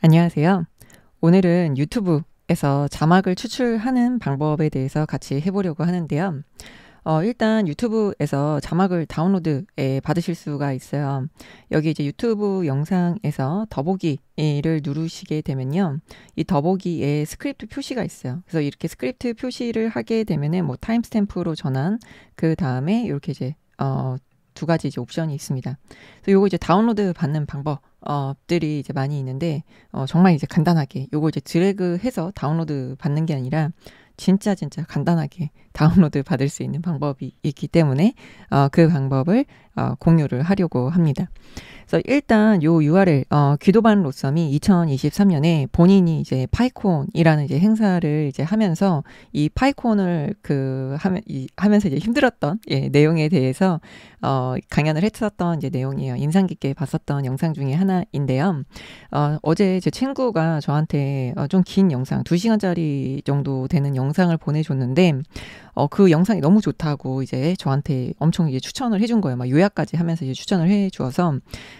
안녕하세요. 오늘은 유튜브에서 자막을 추출하는 방법에 대해서 같이 해보려고 하는데요. 어, 일단 유튜브에서 자막을 다운로드 받으실 수가 있어요. 여기 이제 유튜브 영상에서 더보기를 누르시게 되면요. 이 더보기에 스크립트 표시가 있어요. 그래서 이렇게 스크립트 표시를 하게 되면은 뭐 타임스탬프로 전환, 그 다음에 이렇게 이제, 어, 두 가지 이제 옵션이 있습니다. 그래서 요거 이제 다운로드 받는 방법. 어들이 이제 많이 있는데 어 정말 이제 간단하게 요거 이제 드래그 해서 다운로드 받는 게 아니라 진짜 진짜 간단하게 다운로드 받을 수 있는 방법이 있기 때문에 어, 그 방법을 어, 공유를 하려고 합니다. 그래서 일단 요 URL 어, 기도반 로썸이 2023년에 본인이 이제 파이콘이라는 이제 행사를 이제 하면서 이 파이콘을 그 하면 이, 하면서 이제 힘들었던 예, 내용에 대해서 어, 강연을 했었던 이제 내용이에요. 인상 깊게 봤었던 영상 중에 하나인데요. 어, 어제 제 친구가 저한테 어, 좀 긴 영상, 2시간짜리 정도 되는 영상을 보내줬는데 어, 그 영상이 너무 좋다고 이제 저한테 엄청 이제 추천을 해준 거예요. 막 요약까지 하면서 이제 추천을 해주어서.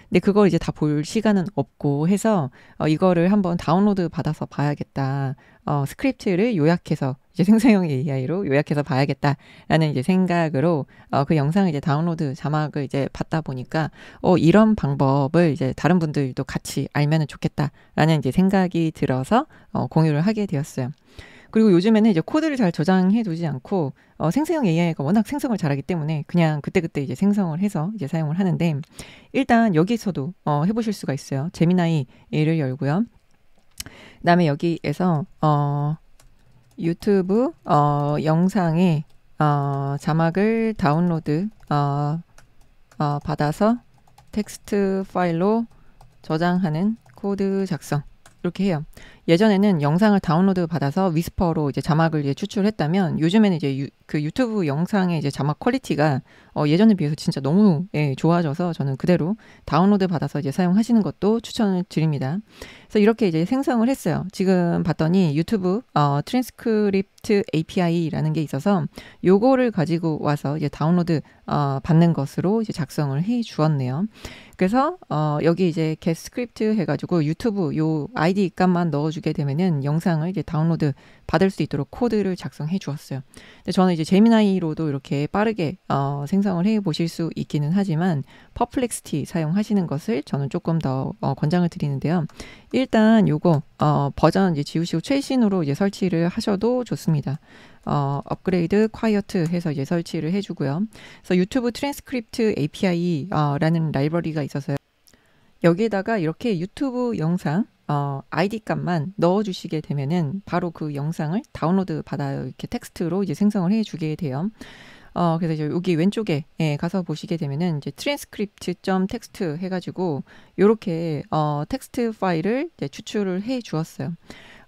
근데 그걸 이제 다 볼 시간은 없고 해서 어, 이거를 한번 다운로드 받아서 봐야겠다. 어, 스크립트를 요약해서 이제 생성형 AI로 요약해서 봐야겠다라는 이제 생각으로 어, 그 영상을 이제 다운로드 자막을 이제 받다 보니까 어, 이런 방법을 이제 다른 분들도 같이 알면은 좋겠다라는 이제 생각이 들어서 어, 공유를 하게 되었어요. 그리고 요즘에는 이제 코드를 잘 저장해 두지 않고 어, 생성형 AI가 워낙 생성을 잘하기 때문에 그냥 그때그때 이제 생성을 해서 이제 사용을 하는데 일단 여기서도 어, 해보실 수가 있어요. 제미나이를 열고요. 그다음에 여기에서 어, 유튜브 어, 영상에 어, 자막을 다운로드 어, 어, 받아서 텍스트 파일로 저장하는 코드 작성 이렇게 해요. 예전에는 영상을 다운로드 받아서 위스퍼로 이제 자막을 이제 추출했다면 요즘에는 이제 유, 그 유튜브 영상의 이제 자막 퀄리티가 어, 예전에 비해서 진짜 너무 예, 좋아져서 저는 그대로 다운로드 받아서 이제 사용하시는 것도 추천을 드립니다. 그래서 이렇게 이제 생성을 했어요. 지금 봤더니 유튜브 어, 트랜스크립트 API라는 게 있어서 요거를 가지고 와서 이제 다운로드 어, 받는 것으로 이제 작성을 해 주었네요. 그래서 어 여기 이제 게스트 스크립트 해가지고 유튜브 요 아이디 값만 넣어주게 되면은 영상을 이제 다운로드 받을 수 있도록 코드를 작성해 주었어요. 근데 저는 이제 제미나이로도 이렇게 빠르게 어, 생성을 해 보실 수 있기는 하지만 퍼플렉스티 사용하시는 것을 저는 조금 더 어, 권장을 드리는데요. 일단 요거 어, 버전 이제 지우시고 최신으로 이제 설치를 하셔도 좋습니다. 어, 업그레이드 콰이어트 해서 이제 설치를 해주고요. 그래서 유튜브 트랜스크립트 API라는 어, 라이브러리가 있어서요. 여기에다가 이렇게 유튜브 영상 어, 아이디 값만 넣어주시게 되면은 바로 그 영상을 다운로드 받아요. 이렇게 텍스트로 이제 생성을 해주게 돼요. 어, 그래서 이제 여기 왼쪽에 예, 가서 보시게 되면은 이제 transcript.txt 해가지고 요렇게 어, 텍스트 파일을 이제 추출을 해 주었어요.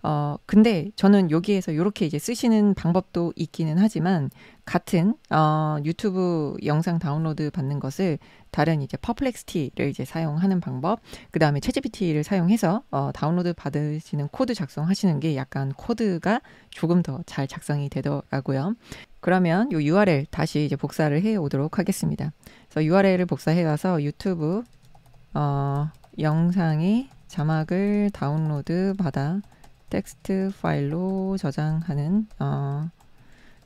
어, 근데 저는 여기에서 이렇게 이제 쓰시는 방법도 있기는 하지만 같은 어, 유튜브 영상 다운로드 받는 것을 다른 이제 퍼플렉스티를 이제 사용하는 방법, 그 다음에 채지피티를 사용해서 어, 다운로드 받으시는 코드 작성하시는 게 약간 코드가 조금 더 잘 작성이 되더라고요. 그러면 요 URL 다시 이제 복사를 해 오도록 하겠습니다. 그래서 URL을 복사해 와서 유튜브 어, 영상이 자막을 다운로드 받아 텍스트 파일로 저장하는 어,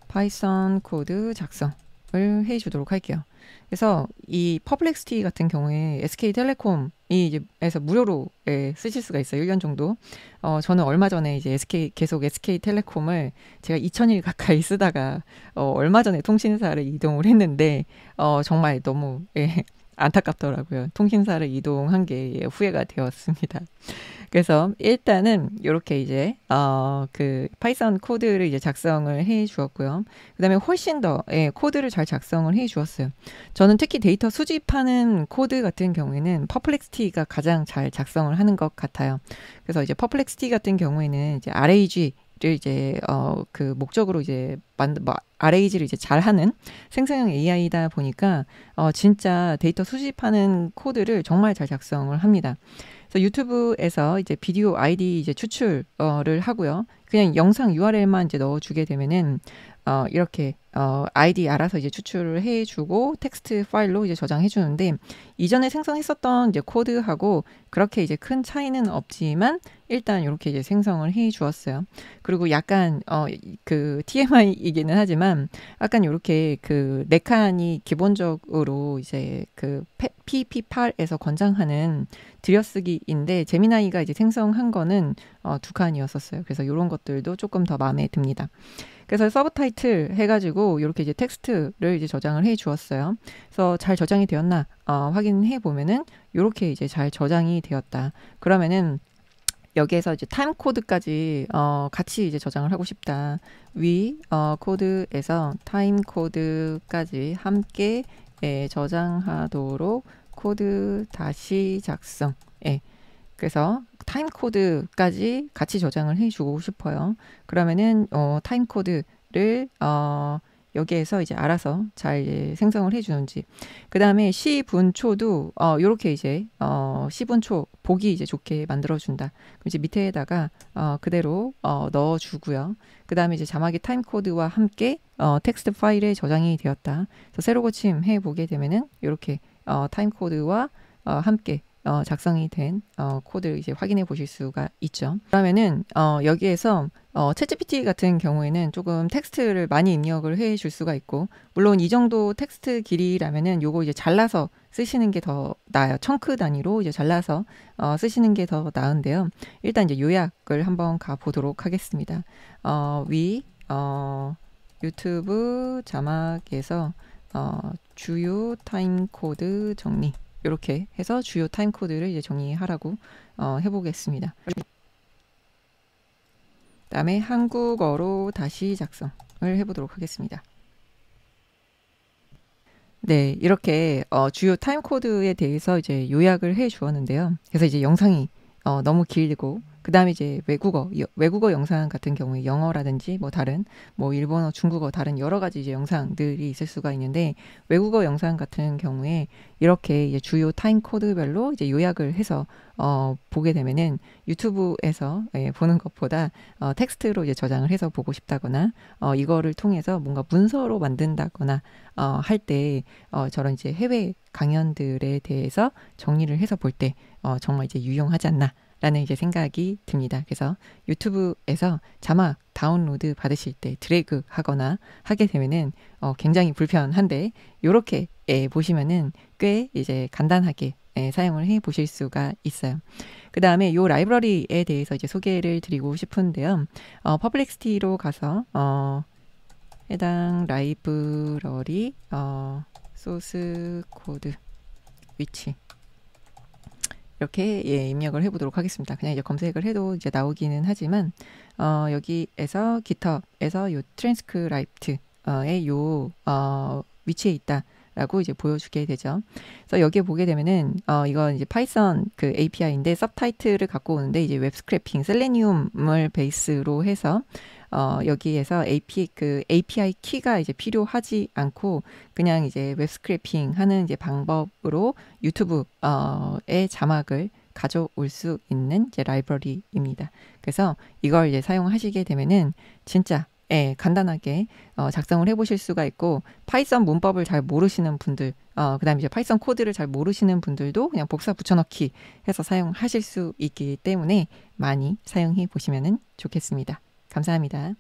파이썬 코드 작성을 해 주도록 할게요. 그래서 이 퍼플렉스티 같은 경우에 SK텔레콤이 이제에서 무료로 예, 쓰실 수가 있어요. 1년 정도. 어, 저는 얼마 전에 이제 SK 계속 SK텔레콤을 제가 2000일 가까이 쓰다가 어, 얼마 전에 통신사를 이동을 했는데 어, 정말 너무 예, 안타깝더라고요. 통신사를 이동한 게 후회가 되었습니다. 그래서 일단은 이렇게 이제 어그 파이썬 코드를 이제 작성을 해 주었고요. 그다음에 훨씬 더 예, 코드를 잘 작성을 해 주었어요. 저는 특히 데이터 수집하는 코드 같은 경우에는 퍼플렉스티가 가장 잘 작성을 하는 것 같아요. 그래서 이제 퍼플렉스티 같은 경우에는 이제 RAG 를 이제 어그 목적으로 이제 만 뭐, RAG를 이제 잘하는 생성형 AI다 보니까 어 진짜 데이터 수집하는 코드를 정말 잘 작성을 합니다. 그래서 유튜브에서 이제 비디오 아이디 이제 추출을 하고요. 그냥 영상 URL만 이제 넣어주게 되면은 어, 이렇게 어, 아이디 알아서 이제 추출을 해주고 텍스트 파일로 이제 저장해 주는데 이전에 생성했었던 이제 코드하고 그렇게 이제 큰 차이는 없지만 일단 이렇게 이제 생성을 해 주었어요. 그리고 약간 어, 그 TMI이기는 하지만 약간 이렇게 그네 칸이 기본적으로 이제 그 p p 8에서 권장하는 들여쓰기인데 재미나이가 이제 생성한 거는 어, 두 칸이었었어요. 그래서 이런 것들도 조금 더 마음에 듭니다. 그래서 서브 타이틀 해가지고 이렇게 이제 텍스트를 이제 저장을 해 주었어요. 그래서 잘 저장이 되었나 어, 확인해 보면은 이렇게 이제 잘 저장이 되었다. 그러면은 여기에서 이제 타임 코드까지 어, 같이 이제 저장을 하고 싶다. 위 어, 코드에서 타임 코드까지 함께 예, 저장하도록 코드 다시 작성. 예. 그래서 타임 코드까지 같이 저장을 해주고 싶어요. 그러면은 어, 타임 코드를 어, 여기에서 이제 알아서 잘 예, 생성을 해주는지. 그 다음에 시분초도 어, 요렇게 이제 어, 시분초 보기 이제 좋게 만들어준다. 그럼 이제 밑에다가 어, 그대로 어, 넣어주고요. 그 다음에 이제 자막이 타임 코드와 함께 어, 텍스트 파일에 저장이 되었다. 그래서 새로 고침해 보게 되면은 이렇게 어, 타임 코드와 어, 함께 어, 작성이 된 어, 코드를 이제 확인해 보실 수가 있죠. 그러면은 어, 여기에서 어, 챗 g 피티 같은 경우에는 조금 텍스트를 많이 입력을 해 줄 수가 있고 물론 이 정도 텍스트 길이라면은 요거 이제 잘라서 쓰시는 게 더 나아요. 청크 단위로 이제 잘라서 어, 쓰시는 게 더 나은데요. 일단 이제 요약을 한번 가 보도록 하겠습니다. 어, 위 어, 유튜브 자막에서 어, 주요 타임 코드 정리 이렇게 해서 주요 타임 코드를 이제 정리하라고 어, 해보겠습니다. 그다음에 한국어로 다시 작성을 해보도록 하겠습니다. 네, 이렇게 어, 주요 타임 코드에 대해서 이제 요약을 해 주었는데요. 그래서 이제 영상이 어, 너무 길고 그다음에 이제 외국어 외국어 영상 같은 경우에 영어라든지 뭐 다른 뭐 일본어, 중국어 다른 여러 가지 이제 영상들이 있을 수가 있는데 외국어 영상 같은 경우에 이렇게 이제 주요 타임 코드별로 이제 요약을 해서 어 보게 되면은 유튜브에서 예, 보는 것보다 어 텍스트로 이제 저장을 해서 보고 싶다거나 어 이거를 통해서 뭔가 문서로 만든다거나 어할 때어 저런 이제 해외 강연들에 대해서 정리를 해서 볼때 어 정말 이제 유용하지 않나 라는 이제 생각이 듭니다. 그래서 유튜브에서 자막 다운로드 받으실 때 드래그 하거나 하게 되면은 어, 굉장히 불편한데 요렇게 예, 보시면은 꽤 이제 간단하게 예, 사용을 해 보실 수가 있어요. 그 다음에 요 라이브러리에 대해서 이제 소개를 드리고 싶은데요. 어, 퍼블릭스티로 가서 어, 해당 라이브러리 어, 소스 코드 위치 이렇게 예, 입력을 해보도록 하겠습니다. 그냥 이제 검색을 해도 이제 나오기는 하지만 어, 여기에서 GitHub에서 요 트랜스크라이프트의 요 어, 위치에 있다. 라고 이제 보여주게 되죠. 그래서 여기에 보게 되면은, 어, 이건 이제 파이썬 그 API인데 서브타이틀을 갖고 오는데 이제 웹스크래핑, 셀레니움을 베이스로 해서 어, 여기에서 AP, 그 API 키가 이제 필요하지 않고 그냥 이제 웹스크래핑 하는 이제 방법으로 유튜브의 어, 자막을 가져올 수 있는 이제 라이브러리입니다. 그래서 이걸 이제 사용하시게 되면은 진짜 예, 간단하게 어, 작성을 해보실 수가 있고 파이썬 문법을 잘 모르시는 분들, 어, 그다음에 이제 파이썬 코드를 잘 모르시는 분들도 그냥 복사 붙여넣기 해서 사용하실 수 있기 때문에 많이 사용해 보시면 좋겠습니다. 감사합니다.